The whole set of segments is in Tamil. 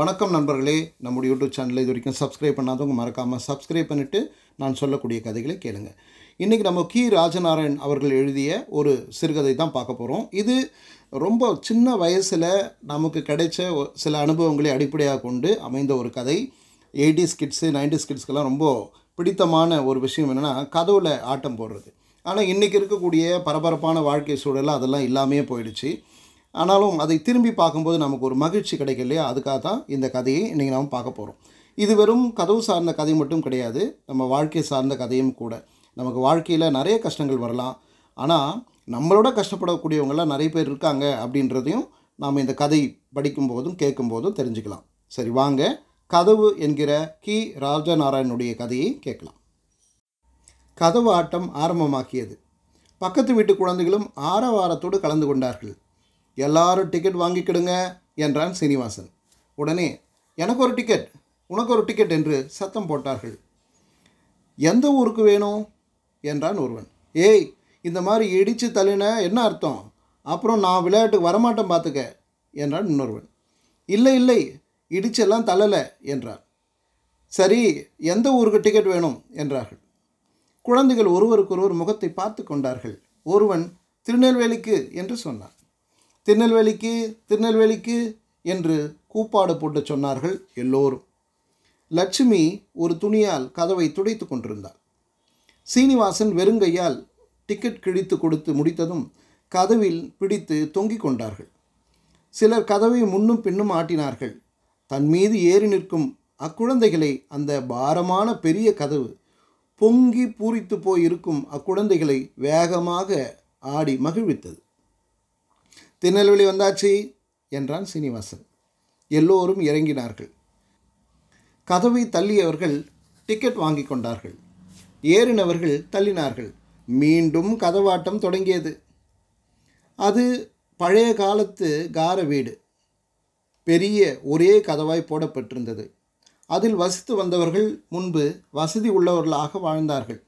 வணக்கம் நண்பர்களே நம்முடைய யூடியூப் சேனலில் இது வரைக்கும் சப்ஸ்கிரைப் பண்ணாதவங்க மறக்காமல் சப்ஸ்கிரைப் பண்ணிவிட்டு நான் சொல்லக்கூடிய கதைகளை கேளுங்க இன்றைக்கி நம்ம கி ராஜநாராயண் அவர்கள் எழுதிய ஒரு சிறுகதை தான் பார்க்க போகிறோம் இது ரொம்ப சின்ன வயசில் நமக்கு கிடைச்ச சில அனுபவங்களை அடிப்படையாக கொண்டு அமைந்த ஒரு கதை எயிட்டிஸ் கிட்ஸு நைன்டிஸ் கிட்ஸ்க்கெல்லாம் ரொம்ப பிடித்தமான ஒரு விஷயம் என்னென்னா கதவில் ஆட்டம் போடுறது ஆனால் இன்றைக்கி இருக்கக்கூடிய பரபரப்பான வாழ்க்கை சூழலில் அதெல்லாம் இல்லாமையே போயிடுச்சு ஆனாலும் அதை திரும்பி பார்க்கும்போது நமக்கு ஒரு மகிழ்ச்சி கிடைக்கும் இல்லையா அதுக்காக தான் இந்த கதையை இன்றைக்கி நாம் பார்க்க போகிறோம் இது வெறும் கதவு சார்ந்த கதை மட்டும் கிடையாது நம்ம வாழ்க்கை சார்ந்த கதையும் கூட நமக்கு வாழ்க்கையில் நிறைய கஷ்டங்கள் வரலாம் ஆனால் நம்மளோட கஷ்டப்படக்கூடியவங்களாம் நிறைய பேர் இருக்காங்க அப்படின்றதையும் நாம் இந்த கதை படிக்கும்போதும் கேட்கும்போதும் தெரிஞ்சுக்கலாம் சரி வாங்க கதவு என்கிற கி ராஜநாராயணனுடைய கதையை கேட்கலாம் கதவு ஆட்டம் ஆரம்பமாக்கியது பக்கத்து வீட்டு குழந்தைகளும் ஆரவாரத்தோடு கலந்து கொண்டார்கள் எல்லாரும் டிக்கெட் வாங்கிக்கிடுங்க என்றான் சீனிவாசன் உடனே எனக்கு ஒரு டிக்கெட் உனக்கு ஒரு டிக்கெட் என்று சத்தம் போட்டார்கள் எந்த ஊருக்கு வேணும் என்றான் ஒருவன் ஏய் இந்த மாதிரி இடித்து தள்ளின என்ன அர்த்தம் அப்புறம் நான் விளையாட்டுக்கு வரமாட்டேன் பார்த்துக்க என்றான் இன்னொருவன் இல்லை இல்லை இடிச்செல்லாம் தள்ளலை என்றார் சரி எந்த ஊருக்கு டிக்கெட் வேணும் என்றார்கள் குழந்தைகள் ஒருவருக்கொருவர் முகத்தை பார்த்து கொண்டார்கள் ஒருவன் திருநெல்வேலிக்கு என்று சொன்னான் திருநெல்வேலிக்கு திருநெல்வேலிக்கு என்று கூப்பாடு போட்டு சொன்னார்கள் எல்லோரும் லட்சுமி ஒரு துணியால் கதவை துடைத்து கொண்டிருந்தாள் சீனிவாசன் வெறுங்கையால் டிக்கெட் கிழித்து கொடுத்து முடித்ததும் கதவில் பிடித்து தொங்கிக் கொண்டார்கள் சிலர் கதவை முன்னும் பின்னும் ஆட்டினார்கள் தன் மீது ஏறி நிற்கும் அக்குழந்தைகளை அந்த பாரமான பெரிய கதவு பொங்கி பூரித்து போயிருக்கும் அக்குழந்தைகளை வேகமாக ஆடி மகிழ்வித்தது திருநெல்வேலி வந்தாச்சு என்றான் சீனிவாசன் எல்லோரும் இறங்கினார்கள் கதவை தள்ளியவர்கள் டிக்கெட் வாங்கி கொண்டார்கள் ஏறினவர்கள் தள்ளினார்கள் மீண்டும் கதவாட்டம் தொடங்கியது அது பழைய காலத்து கார வீடு பெரிய ஒரே கதவாய் போடப்பட்டிருந்தது அதில் வசித்து வந்தவர்கள் முன்பு வசதி உள்ளவர்களாக வாழ்ந்தார்கள்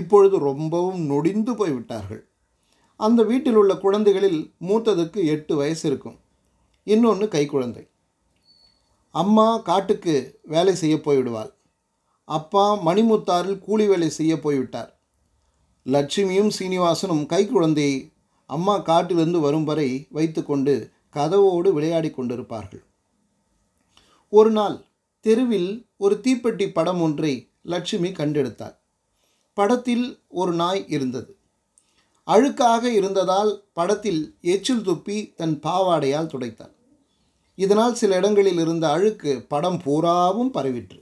இப்பொழுது ரொம்பவும் நொடிந்து போய்விட்டார்கள் அந்த வீட்டில் உள்ள குழந்தைகளில் மூத்ததுக்கு எட்டு வயசு இருக்கும் இன்னொன்று கைக்குழந்தை அம்மா காட்டுக்கு வேலை செய்ய போய்விடுவாள் அப்பா மணிமுத்தாரில் கூலி வேலை செய்ய போய்விட்டார் லட்சுமியும் சீனிவாசனும் கைக்குழந்தையை அம்மா காட்டிலிருந்து வரும் வரை வைத்துக்கொண்டு கதவோடு விளையாடி கொண்டிருப்பார்கள் ஒரு நாள் தெருவில் ஒரு தீப்பெட்டி படம் ஒன்றை லட்சுமி கண்டெடுத்தார் படத்தில் ஒரு நாய் இருந்தது அழுக்காக இருந்ததால் படத்தில் எச்சில் துப்பி தன் பாவாடையால் துடைத்தார் இதனால் சில இடங்களில் இருந்த அழுக்கு படம் பூராவும் பரவிற்று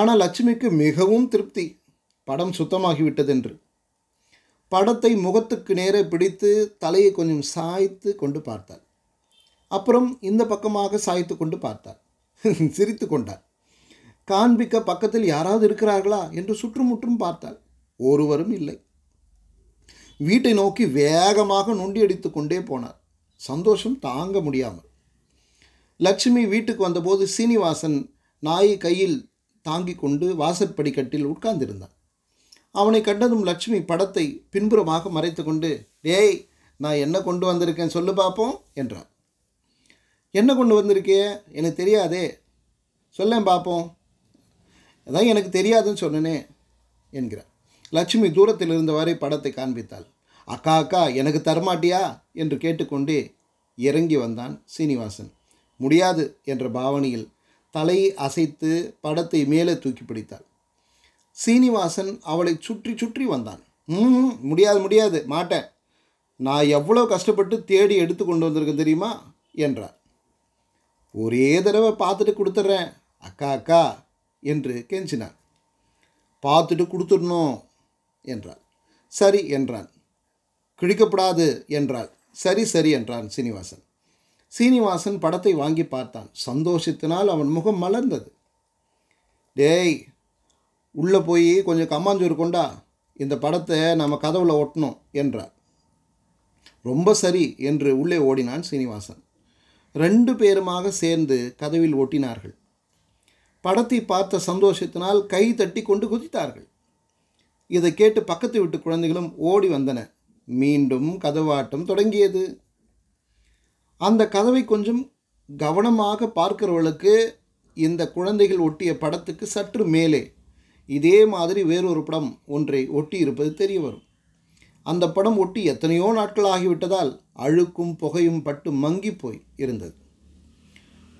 ஆனால் லட்சுமிக்கு மிகவும் திருப்தி படம் சுத்தமாகிவிட்டதென்று படத்தை முகத்துக்கு நேரே பிடித்து தலையை கொஞ்சம் சாய்த்து கொண்டு பார்த்தாள் அப்புறம் இந்த பக்கமாக சாய்த்து கொண்டு பார்த்தார் சிரித்து கொண்டார் காண்பிக்க பக்கத்தில் யாராவது இருக்கிறார்களா என்று சுற்றுமுற்றும் பார்த்தாள் ஒருவரும் இல்லை வீட்டை நோக்கி வேகமாக அடித்து கொண்டே போனார் சந்தோஷம் தாங்க முடியாமல் லட்சுமி வீட்டுக்கு வந்தபோது சீனிவாசன் நாயை கையில் தாங்கி கொண்டு வாசற்படிக்கட்டில் உட்கார்ந்திருந்தான் அவனை கண்டதும் லட்சுமி படத்தை பின்புறமாக மறைத்து கொண்டு டேய் நான் என்ன கொண்டு வந்திருக்கேன் சொல்லு பார்ப்போம் என்றார் என்ன கொண்டு வந்திருக்கே எனக்கு தெரியாதே சொல்லேன் பார்ப்போம் அதான் எனக்கு தெரியாதுன்னு சொன்னனே என்கிறார் லட்சுமி தூரத்தில் இருந்தவாறே படத்தை காண்பித்தாள் அக்கா அக்கா எனக்கு தரமாட்டியா என்று கேட்டுக்கொண்டே இறங்கி வந்தான் சீனிவாசன் முடியாது என்ற பாவனையில் தலையை அசைத்து படத்தை மேலே தூக்கி பிடித்தாள் சீனிவாசன் அவளை சுற்றி சுற்றி வந்தான் ம் முடியாது முடியாது மாட்டேன் நான் எவ்வளோ கஷ்டப்பட்டு தேடி எடுத்து கொண்டு வந்திருக்கேன் தெரியுமா என்றார் ஒரே தடவை பார்த்துட்டு கொடுத்துட்றேன் அக்கா அக்கா என்று கெஞ்சினார் பார்த்துட்டு கொடுத்துடணும் என்றாள் சரி என்றான் கிழிக்கப்படாது என்றாள் சரி சரி என்றான் சீனிவாசன் சீனிவாசன் படத்தை வாங்கி பார்த்தான் சந்தோஷத்தினால் அவன் முகம் மலர்ந்தது டேய் உள்ளே போய் கொஞ்சம் கம்மாஞ்சூர் கொண்டா இந்த படத்தை நம்ம கதவுல ஒட்டணும் என்றார் ரொம்ப சரி என்று உள்ளே ஓடினான் சீனிவாசன் ரெண்டு பேருமாக சேர்ந்து கதவில் ஒட்டினார்கள் படத்தை பார்த்த சந்தோஷத்தினால் கை தட்டி கொண்டு குதித்தார்கள் இதை கேட்டு பக்கத்து வீட்டு குழந்தைகளும் ஓடி வந்தன மீண்டும் கதவாட்டம் தொடங்கியது அந்த கதவை கொஞ்சம் கவனமாக பார்க்கிறவளுக்கு இந்த குழந்தைகள் ஒட்டிய படத்துக்கு சற்று மேலே இதே மாதிரி வேறொரு படம் ஒன்றை ஒட்டி இருப்பது தெரிய வரும் அந்த படம் ஒட்டி எத்தனையோ நாட்கள் ஆகிவிட்டதால் அழுக்கும் புகையும் பட்டு மங்கி போய் இருந்தது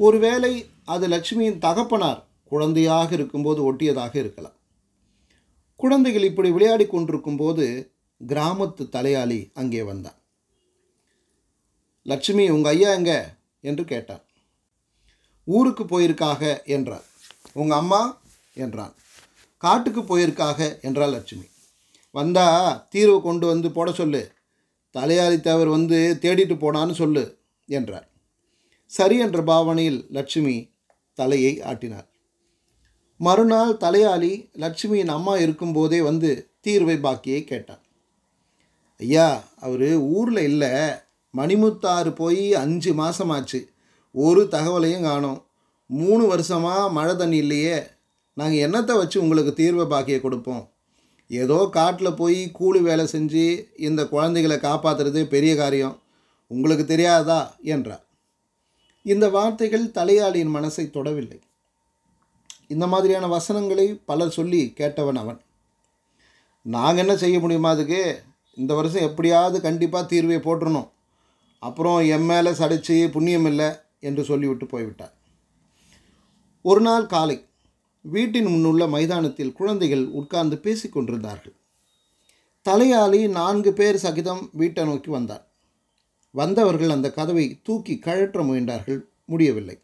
ஒருவேளை அது லட்சுமியின் தகப்பனார் குழந்தையாக இருக்கும்போது ஒட்டியதாக இருக்கலாம் குழந்தைகள் இப்படி விளையாடி கொண்டிருக்கும் போது கிராமத்து தலையாளி அங்கே வந்தான் லட்சுமி உங்கள் ஐயா எங்க என்று கேட்டான் ஊருக்கு போயிருக்காக என்றார் உங்கள் அம்மா என்றான் காட்டுக்கு போயிருக்காக என்றாள் லட்சுமி வந்தா தீர்வு கொண்டு வந்து போட சொல்லு தலையாளி தவர் வந்து தேடிட்டு போனான்னு சொல்லு என்றார் சரி என்ற பாவனையில் லட்சுமி தலையை ஆட்டினார் மறுநாள் தலையாளி லட்சுமியின் அம்மா இருக்கும்போதே வந்து தீர்வை பாக்கியை கேட்டார் ஐயா அவர் ஊரில் இல்லை மணிமுத்தாறு போய் அஞ்சு மாதமாச்சு ஒரு தகவலையும் காணும் மூணு வருஷமாக மழை தண்ணி இல்லையே நாங்கள் என்னத்தை வச்சு உங்களுக்கு தீர்வை பாக்கியை கொடுப்போம் ஏதோ காட்டில் போய் கூலி வேலை செஞ்சு இந்த குழந்தைகளை காப்பாற்றுறது பெரிய காரியம் உங்களுக்கு தெரியாதா என்றார் இந்த வார்த்தைகள் தலையாளியின் மனசை தொடவில்லை இந்த மாதிரியான வசனங்களை பலர் சொல்லி கேட்டவன் அவன் நாங்கள் என்ன செய்ய முடியுமா அதுக்கு இந்த வருஷம் எப்படியாவது கண்டிப்பாக தீர்வை போட்டுருணும் அப்புறம் என் மேலே சடைச்சி புண்ணியம் இல்லை என்று சொல்லிவிட்டு போய்விட்டார் ஒரு நாள் காலை வீட்டின் முன்னுள்ள மைதானத்தில் குழந்தைகள் உட்கார்ந்து பேசிக்கொண்டிருந்தார்கள் தலையாளி நான்கு பேர் சகிதம் வீட்டை நோக்கி வந்தார் வந்தவர்கள் அந்த கதவை தூக்கி கழற்ற முயன்றார்கள் முடியவில்லை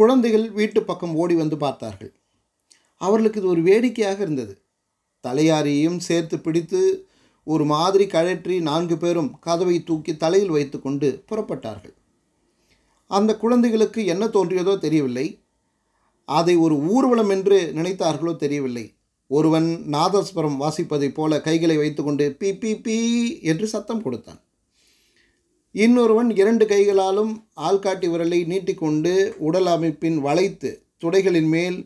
குழந்தைகள் வீட்டு பக்கம் ஓடி வந்து பார்த்தார்கள் அவர்களுக்கு இது ஒரு வேடிக்கையாக இருந்தது தலையாரியையும் சேர்த்து பிடித்து ஒரு மாதிரி கழற்றி நான்கு பேரும் கதவை தூக்கி தலையில் வைத்துக்கொண்டு புறப்பட்டார்கள் அந்த குழந்தைகளுக்கு என்ன தோன்றியதோ தெரியவில்லை அதை ஒரு ஊர்வலம் என்று நினைத்தார்களோ தெரியவில்லை ஒருவன் நாதஸ்வரம் வாசிப்பதைப் போல கைகளை வைத்துக்கொண்டு பி பி பி என்று சத்தம் கொடுத்தான் இன்னொருவன் இரண்டு கைகளாலும் ஆள்காட்டி விரலை நீட்டிக்கொண்டு உடல் அமைப்பின் வளைத்து துடைகளின் மேல்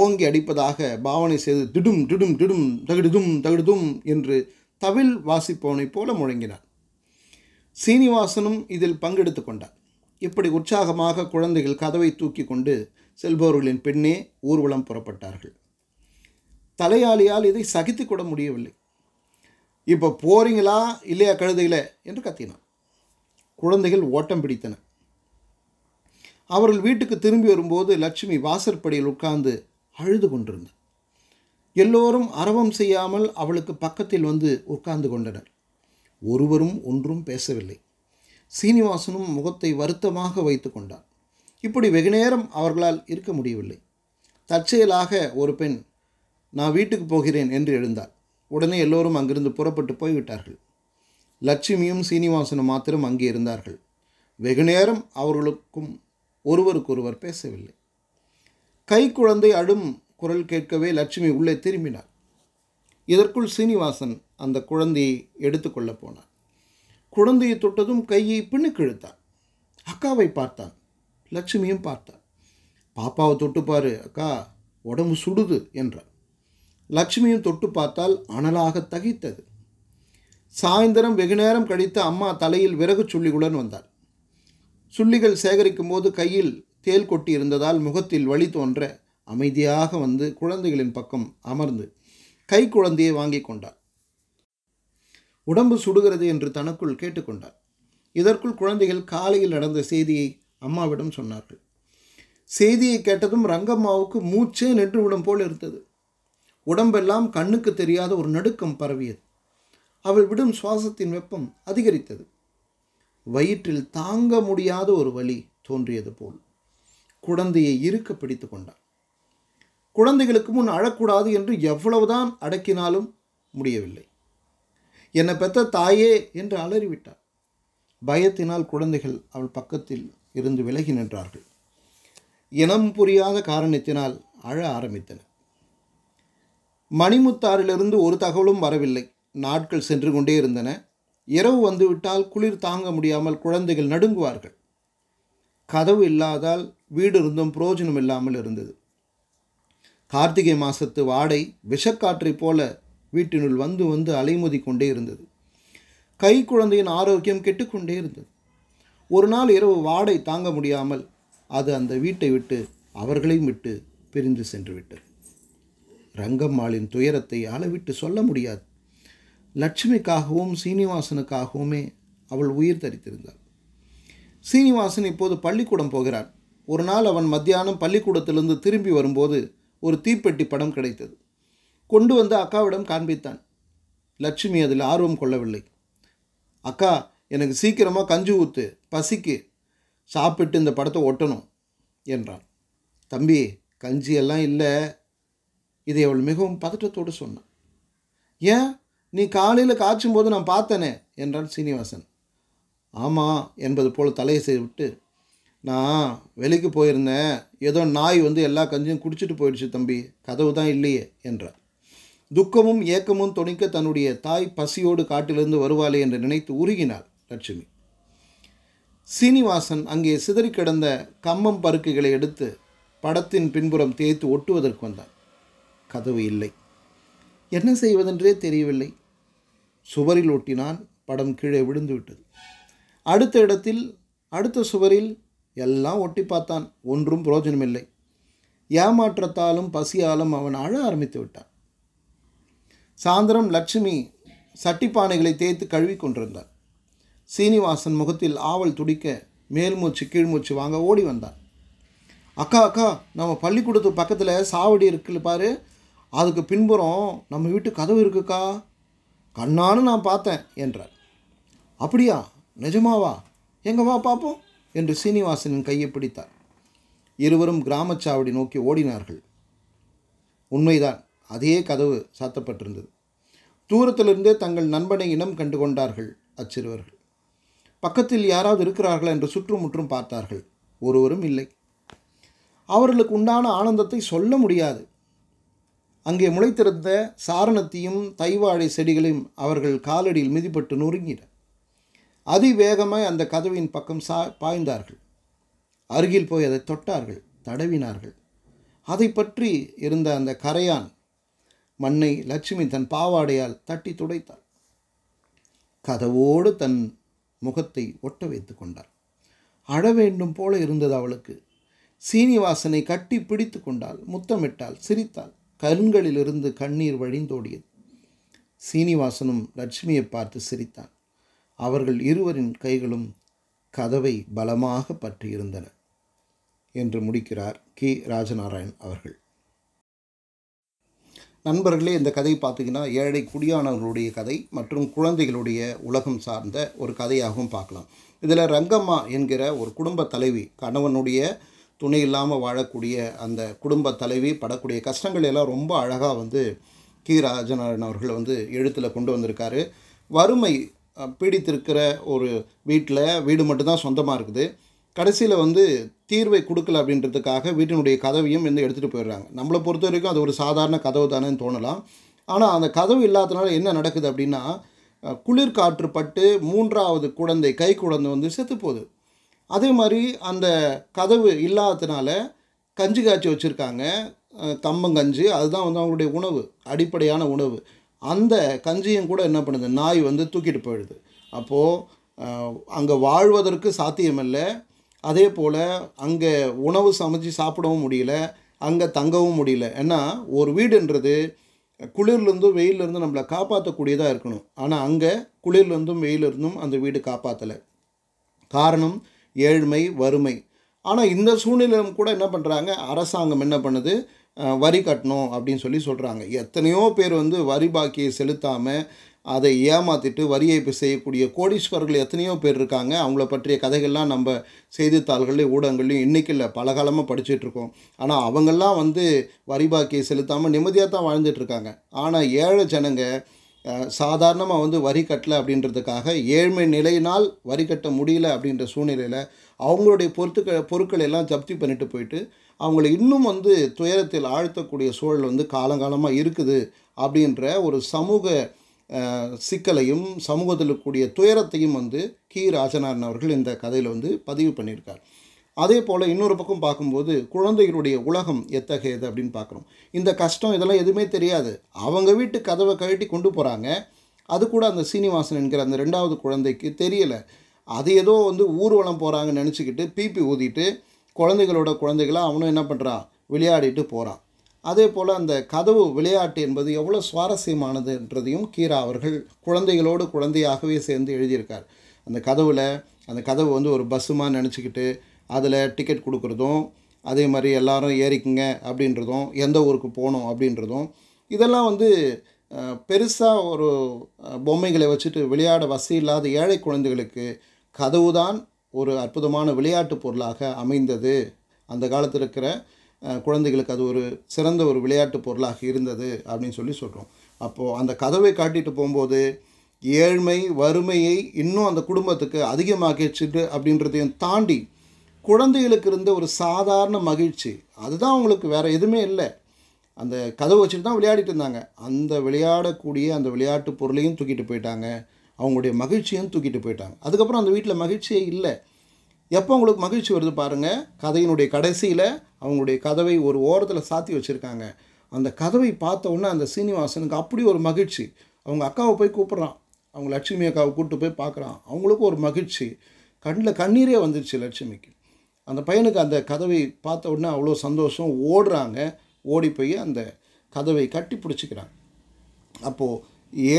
ஓங்கி அடிப்பதாக பாவனை செய்து திடும் திடும் திடும் தகுடுதும் தகுடுதும் என்று தவில் வாசிப்பவனைப் போல முழங்கினார் சீனிவாசனும் இதில் பங்கெடுத்து கொண்டார் இப்படி உற்சாகமாக குழந்தைகள் கதவை தூக்கி கொண்டு செல்பவர்களின் பெண்ணே ஊர்வலம் புறப்பட்டார்கள் தலையாளியால் இதை சகித்து முடியவில்லை இப்போ போறீங்களா இல்லையா கழுதையில் என்று கத்தினான் குழந்தைகள் ஓட்டம் பிடித்தன அவர்கள் வீட்டுக்கு திரும்பி வரும்போது லட்சுமி வாசற்படியில் உட்கார்ந்து அழுது கொண்டிருந்தார் எல்லோரும் அரவம் செய்யாமல் அவளுக்கு பக்கத்தில் வந்து உட்கார்ந்து கொண்டனர் ஒருவரும் ஒன்றும் பேசவில்லை சீனிவாசனும் முகத்தை வருத்தமாக வைத்து கொண்டார் இப்படி வெகுநேரம் அவர்களால் இருக்க முடியவில்லை தற்செயலாக ஒரு பெண் நான் வீட்டுக்கு போகிறேன் என்று எழுந்தாள் உடனே எல்லோரும் அங்கிருந்து புறப்பட்டு போய்விட்டார்கள் லட்சுமியும் சீனிவாசனும் மாத்திரம் அங்கே இருந்தார்கள் வெகுநேரம் அவர்களுக்கும் ஒருவருக்கொருவர் பேசவில்லை கை குழந்தை அடும் குரல் கேட்கவே லட்சுமி உள்ளே திரும்பினார் இதற்குள் சீனிவாசன் அந்த குழந்தையை எடுத்துக்கொள்ளப் போனார் குழந்தையை தொட்டதும் கையை பின்னுக்கு இழுத்தான் அக்காவை பார்த்தான் லட்சுமியும் பார்த்தார் பாப்பாவை தொட்டுப்பாரு அக்கா உடம்பு சுடுது என்றார் லட்சுமியும் தொட்டு பார்த்தால் அனலாக தகித்தது சாயந்தரம் வெகு நேரம் கழித்து அம்மா தலையில் விறகு சுள்ளிகளுடன் வந்தாள் சுள்ளிகள் சேகரிக்கும் போது கையில் தேல் கொட்டி இருந்ததால் முகத்தில் வழி தோன்ற அமைதியாக வந்து குழந்தைகளின் பக்கம் அமர்ந்து கை குழந்தையை வாங்கி கொண்டாள் உடம்பு சுடுகிறது என்று தனக்குள் கேட்டுக்கொண்டார் இதற்குள் குழந்தைகள் காலையில் நடந்த செய்தியை அம்மாவிடம் சொன்னார்கள் செய்தியை கேட்டதும் ரங்கம்மாவுக்கு மூச்சே நின்றுவிடும் போல் இருந்தது உடம்பெல்லாம் கண்ணுக்கு தெரியாத ஒரு நடுக்கம் பரவியது அவள் விடும் சுவாசத்தின் வெப்பம் அதிகரித்தது வயிற்றில் தாங்க முடியாத ஒரு வழி தோன்றியது போல் குழந்தையை இருக்க பிடித்து கொண்டாள் குழந்தைகளுக்கு முன் அழக்கூடாது என்று எவ்வளவுதான் அடக்கினாலும் முடியவில்லை என்னை பெத்த தாயே என்று அலறிவிட்டாள் பயத்தினால் குழந்தைகள் அவள் பக்கத்தில் இருந்து விலகி நின்றார்கள் இனம் புரியாத காரணத்தினால் அழ ஆரம்பித்தன மணிமுத்தாரிலிருந்து ஒரு தகவலும் வரவில்லை நாட்கள் சென்று கொண்டே இருந்தன இரவு வந்துவிட்டால் குளிர் தாங்க முடியாமல் குழந்தைகள் நடுங்குவார்கள் கதவு இல்லாதால் வீடு இருந்தும் புரோஜனம் இல்லாமல் இருந்தது கார்த்திகை மாசத்து வாடை விஷக்காற்றை போல வீட்டினுள் வந்து வந்து அலைமோதி கொண்டே இருந்தது கை குழந்தையின் ஆரோக்கியம் கெட்டுக்கொண்டே இருந்தது ஒரு நாள் இரவு வாடை தாங்க முடியாமல் அது அந்த வீட்டை விட்டு அவர்களையும் விட்டு பிரிந்து சென்று விட்டது ரங்கம்மாளின் துயரத்தை அளவிட்டு சொல்ல முடியாது லட்சுமிக்காகவும் சீனிவாசனுக்காகவுமே அவள் உயிர் தரித்திருந்தாள் சீனிவாசன் இப்போது பள்ளிக்கூடம் போகிறார் ஒரு நாள் அவன் மத்தியானம் பள்ளிக்கூடத்திலிருந்து திரும்பி வரும்போது ஒரு தீப்பெட்டி படம் கிடைத்தது கொண்டு வந்து அக்காவிடம் காண்பித்தான் லட்சுமி அதில் ஆர்வம் கொள்ளவில்லை அக்கா எனக்கு சீக்கிரமாக கஞ்சி ஊத்து பசிக்கு சாப்பிட்டு இந்த படத்தை ஒட்டணும் என்றான் தம்பி கஞ்சியெல்லாம் இல்லை இதை அவள் மிகவும் பதட்டத்தோடு சொன்னான் ஏன் நீ காலையில் காய்ச்சும் போது நான் பார்த்தனே என்றான் சீனிவாசன் ஆமாம் என்பது போல் தலையை செய்துவிட்டு நான் வெளிக்கு போயிருந்தேன் ஏதோ நாய் வந்து எல்லா கஞ்சியும் குடிச்சிட்டு போயிடுச்சு தம்பி கதவு தான் இல்லையே என்றார் துக்கமும் ஏக்கமும் துணிக்க தன்னுடைய தாய் பசியோடு காட்டிலிருந்து வருவாளே என்று நினைத்து உருகினாள் லட்சுமி சீனிவாசன் அங்கே சிதறி கிடந்த கம்மம் பருக்குகளை எடுத்து படத்தின் பின்புறம் தேய்த்து ஒட்டுவதற்கு வந்தான் கதவு இல்லை என்ன செய்வதென்றே தெரியவில்லை சுவரில் ஒட்டினான் படம் கீழே விழுந்து விட்டது அடுத்த இடத்தில் அடுத்த சுவரில் எல்லாம் ஒட்டி பார்த்தான் ஒன்றும் புரோஜனமில்லை ஏமாற்றத்தாலும் பசியாலும் அவன் அழ ஆரம்பித்து விட்டான் சாயந்தரம் லட்சுமி சட்டிப்பானைகளை தேய்த்து கழுவி கொண்டிருந்தான் சீனிவாசன் முகத்தில் ஆவல் துடிக்க மேல் மூச்சு கீழ் மூச்சு வாங்க ஓடி வந்தான் அக்கா அக்கா நம்ம பள்ளிக்கூடத்து பக்கத்தில் சாவடி இருக்குல்ல பாரு அதுக்கு பின்புறம் நம்ம வீட்டு கதவு இருக்குக்கா கண்ணான்னு நான் பார்த்தேன் என்றார் அப்படியா நிஜமாவா எங்கே வா பார்ப்போம் என்று சீனிவாசனின் கையை பிடித்தார் இருவரும் கிராமச்சாவடி நோக்கி ஓடினார்கள் உண்மைதான் அதே கதவு சாத்தப்பட்டிருந்தது தூரத்திலிருந்தே தங்கள் நண்பனை இனம் கண்டு கொண்டார்கள் அச்சிறுவர்கள் பக்கத்தில் யாராவது இருக்கிறார்களா என்று சுற்றுமுற்றும் பார்த்தார்கள் ஒருவரும் இல்லை அவர்களுக்கு உண்டான ஆனந்தத்தை சொல்ல முடியாது அங்கே முளைத்திருந்த சாரணத்தையும் தைவாழை செடிகளையும் அவர்கள் காலடியில் மிதிப்பட்டு நொறுங்கின அதிவேகமாய் அந்த கதவின் பக்கம் சா பாய்ந்தார்கள் அருகில் போய் அதை தொட்டார்கள் தடவினார்கள் அதை பற்றி இருந்த அந்த கரையான் மண்ணை லட்சுமி தன் பாவாடையால் தட்டி துடைத்தாள் கதவோடு தன் முகத்தை ஒட்ட வைத்து கொண்டாள் அழ வேண்டும் போல இருந்தது அவளுக்கு சீனிவாசனை கட்டி பிடித்து கொண்டாள் முத்தமிட்டாள் சிரித்தாள் கருண்களிலிருந்து கண்ணீர் வழிந்தோடியது சீனிவாசனும் லட்சுமியை பார்த்து சிரித்தான் அவர்கள் இருவரின் கைகளும் கதவை பலமாக பற்றியிருந்தன என்று முடிக்கிறார் கி ராஜநாராயண் அவர்கள் நண்பர்களே இந்த கதை பார்த்திங்கன்னா ஏழை குடியானவர்களுடைய கதை மற்றும் குழந்தைகளுடைய உலகம் சார்ந்த ஒரு கதையாகவும் பார்க்கலாம் இதில் ரங்கம்மா என்கிற ஒரு குடும்ப தலைவி கணவனுடைய துணை இல்லாமல் வாழக்கூடிய அந்த குடும்ப தலைவி படக்கூடிய கஷ்டங்கள் எல்லாம் ரொம்ப அழகாக வந்து கி ராஜநாதன் அவர்கள் வந்து எழுத்தில் கொண்டு வந்திருக்காரு வறுமை பீடித்திருக்கிற ஒரு வீட்டில் வீடு மட்டும்தான் சொந்தமாக இருக்குது கடைசியில் வந்து தீர்வை கொடுக்கல அப்படின்றதுக்காக வீட்டினுடைய கதவையும் வந்து எடுத்துகிட்டு போயிடுறாங்க நம்மளை பொறுத்த வரைக்கும் அது ஒரு சாதாரண கதவு தானேன்னு தோணலாம் ஆனால் அந்த கதவு இல்லாதனால என்ன நடக்குது அப்படின்னா குளிர் காற்றுப்பட்டு மூன்றாவது குழந்தை கை குழந்தை வந்து செத்து போகுது அதே மாதிரி அந்த கதவு இல்லாததுனால கஞ்சி காய்ச்சி வச்சுருக்காங்க கம்பங்கஞ்சி அதுதான் வந்து அவங்களுடைய உணவு அடிப்படையான உணவு அந்த கஞ்சியும் கூட என்ன பண்ணுது நாய் வந்து தூக்கிட்டு போயிடுது அப்போது அங்கே வாழ்வதற்கு சாத்தியமில்லை அதே போல் அங்கே உணவு சமைச்சு சாப்பிடவும் முடியல அங்கே தங்கவும் முடியல ஏன்னா ஒரு வீடுன்றது குளிர்லேருந்தும் வெயிலிருந்தும் நம்மளை காப்பாற்றக்கூடியதாக இருக்கணும் ஆனால் அங்கே குளிர்லேருந்தும் வெயிலிருந்தும் அந்த வீடு காப்பாற்றலை காரணம் ஏழ்மை வறுமை ஆனால் இந்த சூழ்நிலையும் கூட என்ன பண்ணுறாங்க அரசாங்கம் என்ன பண்ணுது வரி கட்டணும் அப்படின்னு சொல்லி சொல்கிறாங்க எத்தனையோ பேர் வந்து வரி பாக்கியை செலுத்தாமல் அதை ஏமாற்றிட்டு வரி ஏய்ப்பு செய்யக்கூடிய கோடீஸ்வரர்கள் எத்தனையோ பேர் இருக்காங்க அவங்கள பற்றிய கதைகள்லாம் நம்ம செய்தித்தாள்கள்லையும் ஊடகங்கள்லையும் இன்றைக்கி இல்லை பலகாலமாக படிச்சுட்ருக்கோம் ஆனால் அவங்கெல்லாம் வந்து வரி பாக்கியை செலுத்தாமல் நிம்மதியாக தான் வாழ்ந்துட்டுருக்காங்க ஆனால் ஏழை ஜனங்கள் சாதாரணமாக வந்து வரி கட்டலை அப்படின்றதுக்காக ஏழ்மை நிலையினால் வரி கட்ட முடியல அப்படின்ற சூழ்நிலையில் அவங்களுடைய பொருத்துக்கள் பொருட்கள் எல்லாம் ஜப்தி பண்ணிட்டு போயிட்டு அவங்கள இன்னும் வந்து துயரத்தில் ஆழ்த்தக்கூடிய சூழல் வந்து காலங்காலமாக இருக்குது அப்படின்ற ஒரு சமூக சிக்கலையும் சமூகத்தில் கூடிய துயரத்தையும் வந்து கி ராஜநாதன் அவர்கள் இந்த கதையில் வந்து பதிவு பண்ணியிருக்கார் அதே போல் இன்னொரு பக்கம் பார்க்கும்போது குழந்தைகளுடைய உலகம் எத்தகையது அப்படின்னு பார்க்குறோம் இந்த கஷ்டம் இதெல்லாம் எதுவுமே தெரியாது அவங்க வீட்டு கதவை கழட்டி கொண்டு போகிறாங்க அது கூட அந்த சீனிவாசன் என்கிற அந்த ரெண்டாவது குழந்தைக்கு தெரியலை அது ஏதோ வந்து ஊர்வலம் போகிறாங்கன்னு நினச்சிக்கிட்டு பிபி ஊதிட்டு குழந்தைகளோட குழந்தைகளை அவனும் என்ன பண்ணுறான் விளையாடிட்டு போகிறான் அதே போல் அந்த கதவு விளையாட்டு என்பது எவ்வளோ சுவாரஸ்யமானதுன்றதையும் கீரா அவர்கள் குழந்தைகளோடு குழந்தையாகவே சேர்ந்து எழுதியிருக்கார் அந்த கதவில் அந்த கதவு வந்து ஒரு பஸ்ஸுமாக நினச்சிக்கிட்டு அதில் டிக்கெட் கொடுக்குறதும் அதே மாதிரி எல்லோரும் ஏறிக்குங்க அப்படின்றதும் எந்த ஊருக்கு போகணும் அப்படின்றதும் இதெல்லாம் வந்து பெருசாக ஒரு பொம்மைகளை வச்சுட்டு விளையாட வசதி இல்லாத ஏழை குழந்தைகளுக்கு கதவு தான் ஒரு அற்புதமான விளையாட்டு பொருளாக அமைந்தது அந்த காலத்தில் இருக்கிற குழந்தைகளுக்கு அது ஒரு சிறந்த ஒரு விளையாட்டு பொருளாக இருந்தது அப்படின்னு சொல்லி சொல்கிறோம் அப்போது அந்த கதவை காட்டிட்டு போகும்போது ஏழ்மை வறுமையை இன்னும் அந்த குடும்பத்துக்கு அதிகமாக்கிச்சுட்டு அப்படின்றதையும் தாண்டி குழந்தைகளுக்கு இருந்த ஒரு சாதாரண மகிழ்ச்சி அதுதான் அவங்களுக்கு வேறு எதுவுமே இல்லை அந்த கதவை வச்சுட்டு தான் விளையாடிட்டு இருந்தாங்க அந்த விளையாடக்கூடிய அந்த விளையாட்டு பொருளையும் தூக்கிட்டு போயிட்டாங்க அவங்களுடைய மகிழ்ச்சியும் தூக்கிட்டு போயிட்டாங்க அதுக்கப்புறம் அந்த வீட்டில் மகிழ்ச்சியே இல்லை எப்போ அவங்களுக்கு மகிழ்ச்சி வருது பாருங்கள் கதையினுடைய கடைசியில் அவங்களுடைய கதவை ஒரு ஓரத்தில் சாத்தி வச்சுருக்காங்க அந்த கதவை பார்த்த உடனே அந்த சீனிவாசனுக்கு அப்படி ஒரு மகிழ்ச்சி அவங்க அக்காவை போய் கூப்பிட்றான் அவங்க லட்சுமி அக்காவை கூப்பிட்டு போய் பார்க்குறான் அவங்களுக்கும் ஒரு மகிழ்ச்சி கண்ணில் கண்ணீரே வந்துருச்சு லட்சுமிக்கு அந்த பையனுக்கு அந்த கதவை பார்த்த உடனே அவ்வளோ சந்தோஷம் ஓடுறாங்க ஓடி போய் அந்த கதவை கட்டி பிடிச்சிக்கிறாங்க அப்போது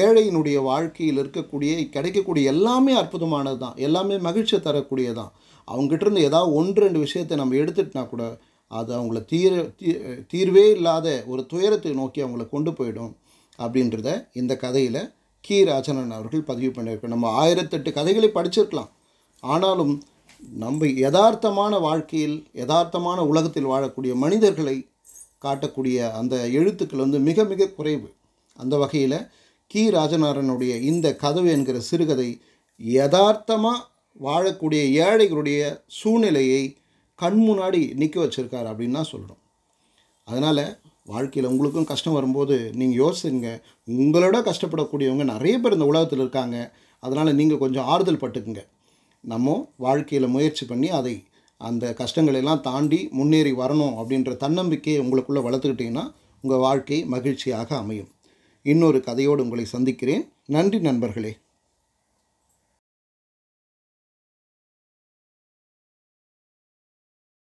ஏழையினுடைய வாழ்க்கையில் இருக்கக்கூடிய கிடைக்கக்கூடிய எல்லாமே அற்புதமானது தான் எல்லாமே மகிழ்ச்சி தரக்கூடியதான் அவங்ககிட்ட இருந்து ஏதாவது ஒன்று ரெண்டு விஷயத்தை நம்ம எடுத்துட்டுனா கூட அது அவங்கள தீர தீர்வே இல்லாத ஒரு துயரத்தை நோக்கி அவங்கள கொண்டு போயிடும் அப்படின்றத இந்த கதையில் கீ ராஜனன் அவர்கள் பதிவு பண்ணியிருக்கோம் நம்ம ஆயிரத்தெட்டு கதைகளை படிச்சிருக்கலாம் ஆனாலும் நம்ம யதார்த்தமான வாழ்க்கையில் யதார்த்தமான உலகத்தில் வாழக்கூடிய மனிதர்களை காட்டக்கூடிய அந்த எழுத்துக்கள் வந்து மிக மிக குறைவு அந்த வகையில் கி ராஜநாரனுடைய இந்த கதவு என்கிற சிறுகதை யதார்த்தமாக வாழக்கூடிய ஏழைகளுடைய சூழ்நிலையை கண் முன்னாடி நிற்க வச்சுருக்கார் அப்படின்னு தான் சொல்லணும் அதனால் வாழ்க்கையில் உங்களுக்கும் கஷ்டம் வரும்போது நீங்கள் யோசிங்க உங்களோட கஷ்டப்படக்கூடியவங்க நிறைய பேர் இந்த உலகத்தில் இருக்காங்க அதனால் நீங்கள் கொஞ்சம் ஆறுதல் பட்டுக்குங்க நம்ம வாழ்க்கையில் முயற்சி பண்ணி அதை அந்த கஷ்டங்களெல்லாம் தாண்டி முன்னேறி வரணும் அப்படின்ற தன்னம்பிக்கையை உங்களுக்குள்ளே வளர்த்துக்கிட்டிங்கன்னா உங்கள் வாழ்க்கை மகிழ்ச்சியாக அமையும் இன்னொரு கதையோடு உங்களை சந்திக்கிறேன் நன்றி நண்பர்களே